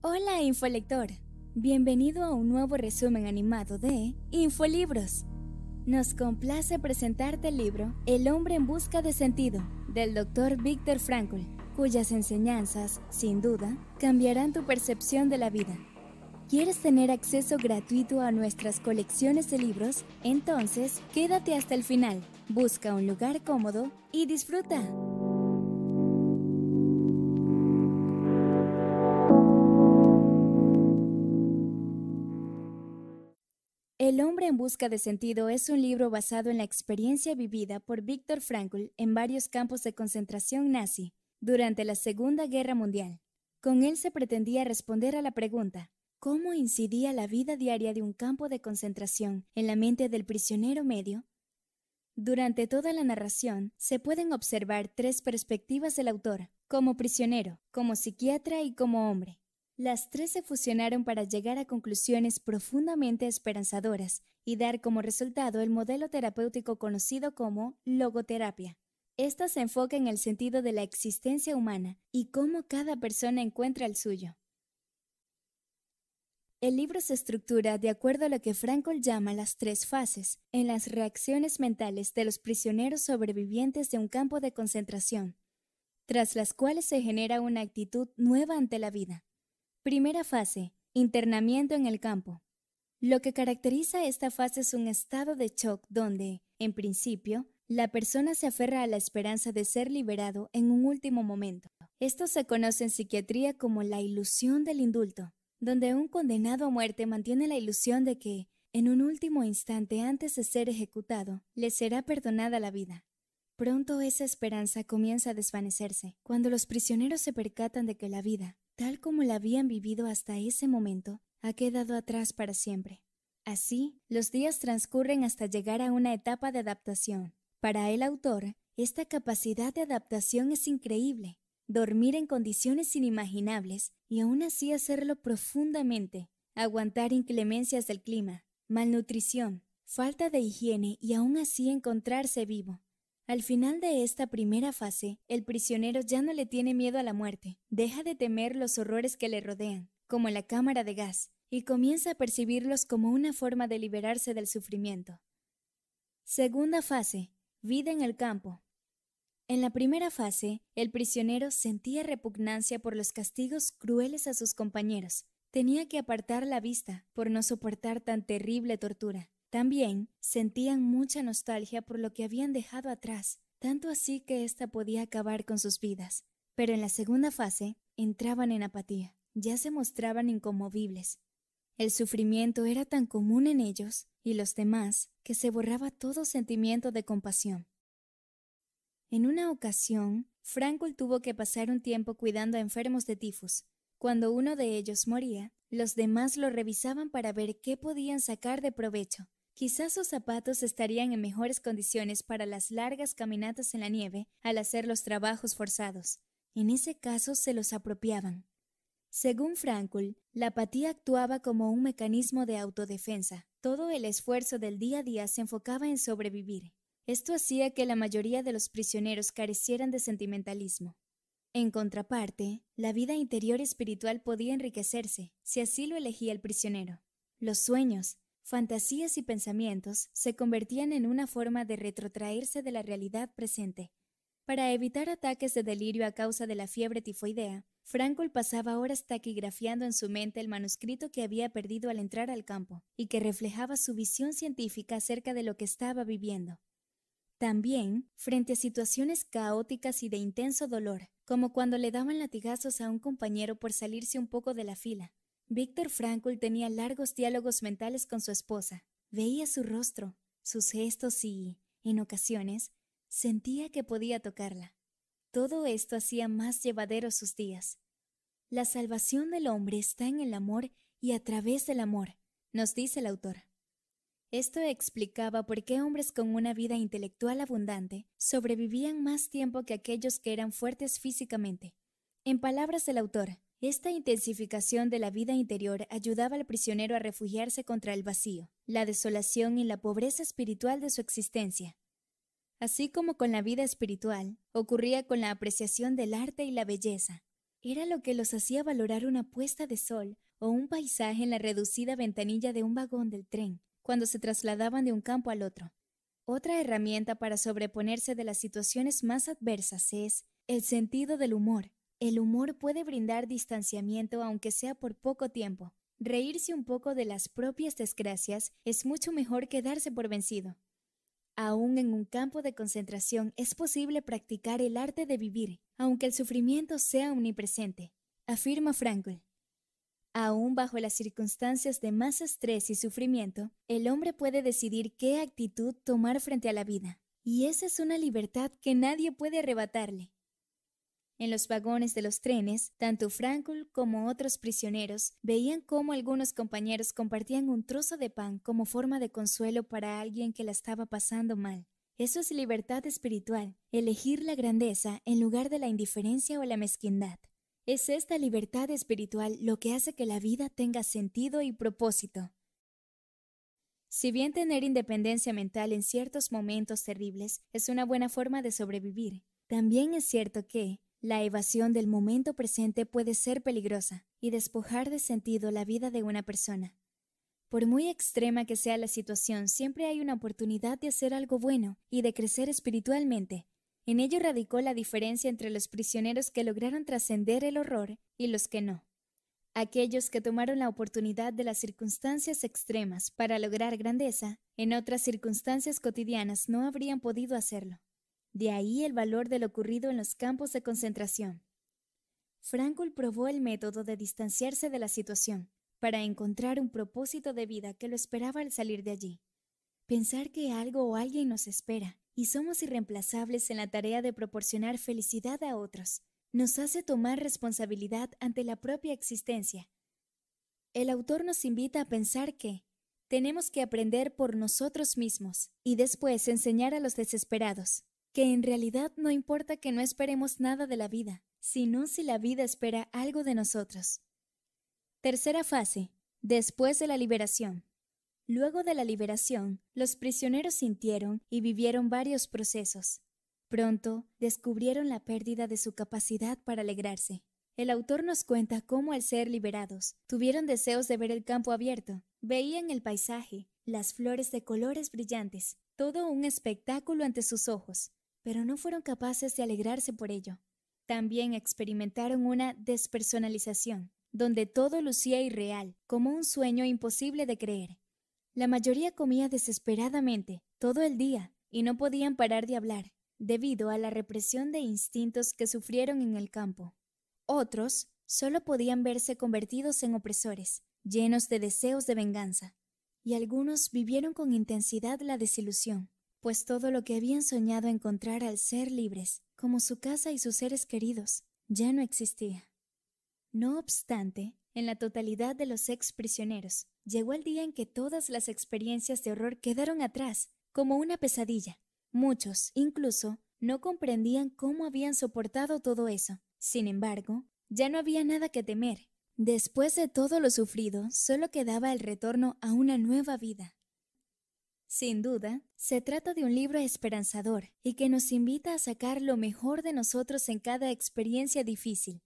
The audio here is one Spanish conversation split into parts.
Hola infolector, bienvenido a un nuevo resumen animado de Infolibros. Nos complace presentarte el libro El hombre en busca de sentido del doctor Víctor Frankl, cuyas enseñanzas, sin duda, cambiarán tu percepción de la vida. ¿Quieres tener acceso gratuito a nuestras colecciones de libros? Entonces, quédate hasta el final, busca un lugar cómodo y disfruta. El hombre en busca de sentido es un libro basado en la experiencia vivida por Viktor Frankl en varios campos de concentración nazi durante la Segunda Guerra Mundial. Con él se pretendía responder a la pregunta, ¿cómo incidía la vida diaria de un campo de concentración en la mente del prisionero medio? Durante toda la narración se pueden observar tres perspectivas del autor, como prisionero, como psiquiatra y como hombre. Las tres se fusionaron para llegar a conclusiones profundamente esperanzadoras y dar como resultado el modelo terapéutico conocido como logoterapia. Esta se enfoca en el sentido de la existencia humana y cómo cada persona encuentra el suyo. El libro se estructura de acuerdo a lo que Frankl llama las tres fases en las reacciones mentales de los prisioneros sobrevivientes de un campo de concentración, tras las cuales se genera una actitud nueva ante la vida. Primera fase, internamiento en el campo. Lo que caracteriza esta fase es un estado de shock donde, en principio, la persona se aferra a la esperanza de ser liberado en un último momento. Esto se conoce en psiquiatría como la ilusión del indulto, donde un condenado a muerte mantiene la ilusión de que, en un último instante antes de ser ejecutado, le será perdonada la vida. Pronto esa esperanza comienza a desvanecerse, cuando los prisioneros se percatan de que la vida, tal como la habían vivido hasta ese momento, ha quedado atrás para siempre. Así, los días transcurren hasta llegar a una etapa de adaptación. Para el autor, esta capacidad de adaptación es increíble. Dormir en condiciones inimaginables y aún así hacerlo profundamente, aguantar inclemencias del clima, malnutrición, falta de higiene y aún así encontrarse vivo. Al final de esta primera fase, el prisionero ya no le tiene miedo a la muerte, deja de temer los horrores que le rodean, como la cámara de gas, y comienza a percibirlos como una forma de liberarse del sufrimiento. Segunda fase. Vida en el campo. En la primera fase, el prisionero sentía repugnancia por los castigos crueles a sus compañeros. Tenía que apartar la vista por no soportar tan terrible tortura. También sentían mucha nostalgia por lo que habían dejado atrás, tanto así que ésta podía acabar con sus vidas. Pero en la segunda fase entraban en apatía, ya se mostraban inconmovibles. El sufrimiento era tan común en ellos y los demás que se borraba todo sentimiento de compasión. En una ocasión, Frankl tuvo que pasar un tiempo cuidando a enfermos de tifus. Cuando uno de ellos moría, los demás lo revisaban para ver qué podían sacar de provecho. Quizás sus zapatos estarían en mejores condiciones para las largas caminatas en la nieve al hacer los trabajos forzados. En ese caso se los apropiaban. Según Frankl, la apatía actuaba como un mecanismo de autodefensa. Todo el esfuerzo del día a día se enfocaba en sobrevivir. Esto hacía que la mayoría de los prisioneros carecieran de sentimentalismo. En contraparte, la vida interior espiritual podía enriquecerse, si así lo elegía el prisionero. Los sueños, fantasías y pensamientos se convertían en una forma de retrotraerse de la realidad presente. Para evitar ataques de delirio a causa de la fiebre tifoidea, Frankl pasaba horas taquigrafiando en su mente el manuscrito que había perdido al entrar al campo y que reflejaba su visión científica acerca de lo que estaba viviendo. También, frente a situaciones caóticas y de intenso dolor, como cuando le daban latigazos a un compañero por salirse un poco de la fila, Víctor Frankl tenía largos diálogos mentales con su esposa. Veía su rostro, sus gestos y, en ocasiones, sentía que podía tocarla. Todo esto hacía más llevadero sus días. La salvación del hombre está en el amor y a través del amor, nos dice el autor. Esto explicaba por qué hombres con una vida intelectual abundante sobrevivían más tiempo que aquellos que eran fuertes físicamente. En palabras del autor, esta intensificación de la vida interior ayudaba al prisionero a refugiarse contra el vacío, la desolación y la pobreza espiritual de su existencia. Así como con la vida espiritual, ocurría con la apreciación del arte y la belleza. Era lo que los hacía valorar una puesta de sol o un paisaje en la reducida ventanilla de un vagón del tren, cuando se trasladaban de un campo al otro. Otra herramienta para sobreponerse de las situaciones más adversas es el sentido del humor, el humor puede brindar distanciamiento aunque sea por poco tiempo. Reírse un poco de las propias desgracias es mucho mejor que darse por vencido. Aún en un campo de concentración es posible practicar el arte de vivir, aunque el sufrimiento sea omnipresente, afirma Frankl. Aún bajo las circunstancias de más estrés y sufrimiento, el hombre puede decidir qué actitud tomar frente a la vida. Y esa es una libertad que nadie puede arrebatarle. En los vagones de los trenes, tanto Frankl como otros prisioneros veían cómo algunos compañeros compartían un trozo de pan como forma de consuelo para alguien que la estaba pasando mal. Eso es libertad espiritual, elegir la grandeza en lugar de la indiferencia o la mezquindad. Es esta libertad espiritual lo que hace que la vida tenga sentido y propósito. Si bien tener independencia mental en ciertos momentos terribles es una buena forma de sobrevivir, también es cierto que, la evasión del momento presente puede ser peligrosa y despojar de sentido la vida de una persona. Por muy extrema que sea la situación, siempre hay una oportunidad de hacer algo bueno y de crecer espiritualmente. En ello radicó la diferencia entre los prisioneros que lograron trascender el horror y los que no. Aquellos que tomaron la oportunidad de las circunstancias extremas para lograr grandeza, en otras circunstancias cotidianas no habrían podido hacerlo. De ahí el valor de lo ocurrido en los campos de concentración. Frankl probó el método de distanciarse de la situación para encontrar un propósito de vida que lo esperaba al salir de allí. Pensar que algo o alguien nos espera y somos irreemplazables en la tarea de proporcionar felicidad a otros nos hace tomar responsabilidad ante la propia existencia. El autor nos invita a pensar que tenemos que aprender por nosotros mismos y después enseñar a los desesperados que en realidad no importa que no esperemos nada de la vida, sino si la vida espera algo de nosotros. Tercera fase, después de la liberación. Luego de la liberación, los prisioneros sintieron y vivieron varios procesos. Pronto descubrieron la pérdida de su capacidad para alegrarse. El autor nos cuenta cómo al ser liberados, tuvieron deseos de ver el campo abierto, veían el paisaje, las flores de colores brillantes, todo un espectáculo ante sus ojos pero no fueron capaces de alegrarse por ello. También experimentaron una despersonalización, donde todo lucía irreal, como un sueño imposible de creer. La mayoría comía desesperadamente, todo el día, y no podían parar de hablar, debido a la represión de instintos que sufrieron en el campo. Otros solo podían verse convertidos en opresores, llenos de deseos de venganza, y algunos vivieron con intensidad la desilusión, pues todo lo que habían soñado encontrar al ser libres, como su casa y sus seres queridos, ya no existía. No obstante, en la totalidad de los ex prisioneros, llegó el día en que todas las experiencias de horror quedaron atrás, como una pesadilla. Muchos, incluso, no comprendían cómo habían soportado todo eso. Sin embargo, ya no había nada que temer. Después de todo lo sufrido, solo quedaba el retorno a una nueva vida. Sin duda, se trata de un libro esperanzador y que nos invita a sacar lo mejor de nosotros en cada experiencia difícil.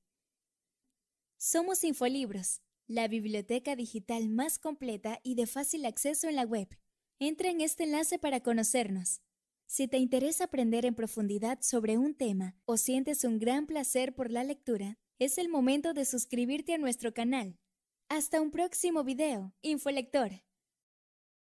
Somos Infolibros, la biblioteca digital más completa y de fácil acceso en la web. Entra en este enlace para conocernos. Si te interesa aprender en profundidad sobre un tema o sientes un gran placer por la lectura, es el momento de suscribirte a nuestro canal. Hasta un próximo video, Infolector.